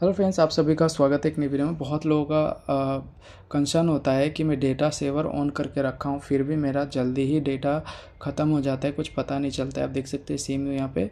hello friends आप सभी का स्वागत है एक नई वीडियो में बहुत लोगों का कंसर्न होता है कि मैं डेटा सेवर ऑन करके रखा हूँ फिर भी मेरा जल्दी ही डेटा ख़त्म हो जाता है कुछ पता नहीं चलता है आप देख सकते हैं सिम यहाँ पे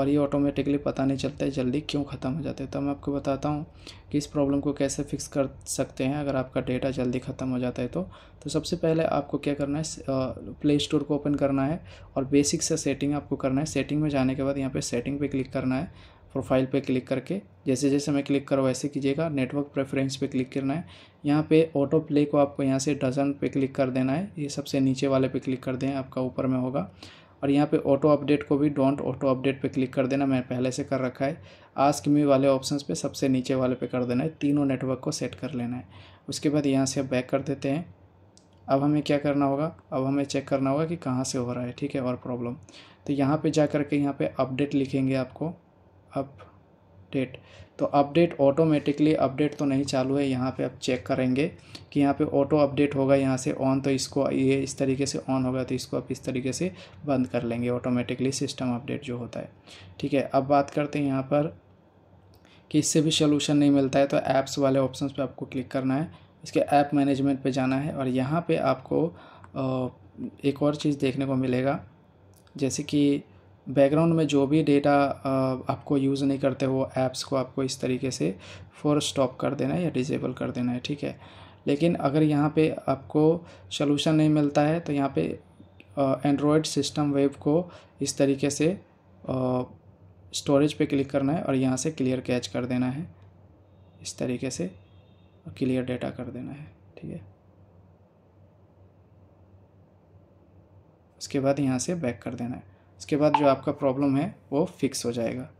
और ये ऑटोमेटिकली पता नहीं चलता है जल्दी क्यों ख़त्म हो जाता है तो मैं आपको बताता हूँ कि इस प्रॉब्लम को कैसे फिक्स कर सकते हैं अगर आपका डेटा जल्दी ख़त्म हो जाता है तो तो सबसे पहले आपको क्या करना है प्ले स्टोर को ओपन करना है और बेसिक से सेटिंग आपको करना है सेटिंग में जाने के बाद यहाँ पर सेटिंग पर क्लिक करना है प्रोफाइल पे क्लिक करके जैसे जैसे मैं क्लिक करूँ वैसे कीजिएगा नेटवर्क प्रेफरेंस पे क्लिक करना है यहाँ पे ऑटो प्ले को आपको यहाँ से डजन पे क्लिक कर देना है ये सबसे नीचे वाले पे क्लिक कर दें आपका ऊपर में होगा और यहाँ पे ऑटो अपडेट को भी डोंट ऑटो अपडेट पे क्लिक कर देना मैंने पहले से कर रखा है आस्क मी वाले ऑप्शन पर सबसे नीचे वाले पे कर देना है तीनों नेटवर्क को सेट कर लेना है उसके बाद यहाँ से बैक कर देते हैं अब हमें क्या करना होगा अब हमें चेक करना होगा कि कहाँ से हो रहा है ठीक है और प्रॉब्लम तो यहाँ पर जा कर के यहाँ पर अपडेट लिखेंगे आपको अब अपडेट तो अपडेट ऑटोमेटिकली अपडेट तो नहीं चालू है यहाँ पे आप चेक करेंगे कि यहाँ पे ऑटो अपडेट होगा यहाँ से ऑन तो इसको ये इस तरीके से ऑन होगा तो इसको आप इस तरीके से बंद कर लेंगे ऑटोमेटिकली सिस्टम अपडेट जो होता है ठीक है अब बात करते हैं यहाँ पर कि इससे भी सोल्यूशन नहीं मिलता है तो ऐप्स वाले ऑप्शन पर आपको क्लिक करना है इसके ऐप मैनेजमेंट पर जाना है और यहाँ पर आपको एक और चीज़ देखने को मिलेगा जैसे कि बैकग्राउंड में जो भी डेटा uh, आपको यूज़ नहीं करते वो ऐप्स को आपको इस तरीके से फोर स्टॉप कर देना है या डिजेबल कर देना है ठीक है लेकिन अगर यहाँ पे आपको सोलूशन नहीं मिलता है तो यहाँ पे एंड्रॉयड सिस्टम वेब को इस तरीके से स्टोरेज uh, पे क्लिक करना है और यहाँ से क्लियर कैच कर देना है इस तरीके से क्लियर डेटा कर देना है ठीक है उसके बाद यहाँ से बैक कर देना है इसके बाद जो आपका प्रॉब्लम है वो फिक्स हो जाएगा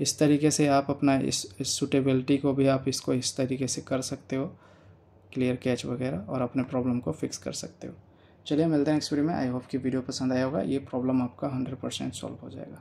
इस तरीके से आप अपना इस, सूटेबिलिटी सुटेबिलिटी को भी आप इसको इस तरीके से कर सकते हो क्लियर कैच वगैरह और अपने प्रॉब्लम को फिक्स कर सकते हो चलिए मिलते हैं नेक्स्ट वीडियो में आई होप कि वीडियो पसंद आया होगा ये प्रॉब्लम आपका हंड्रेड परसेंट सॉल्व हो जाएगा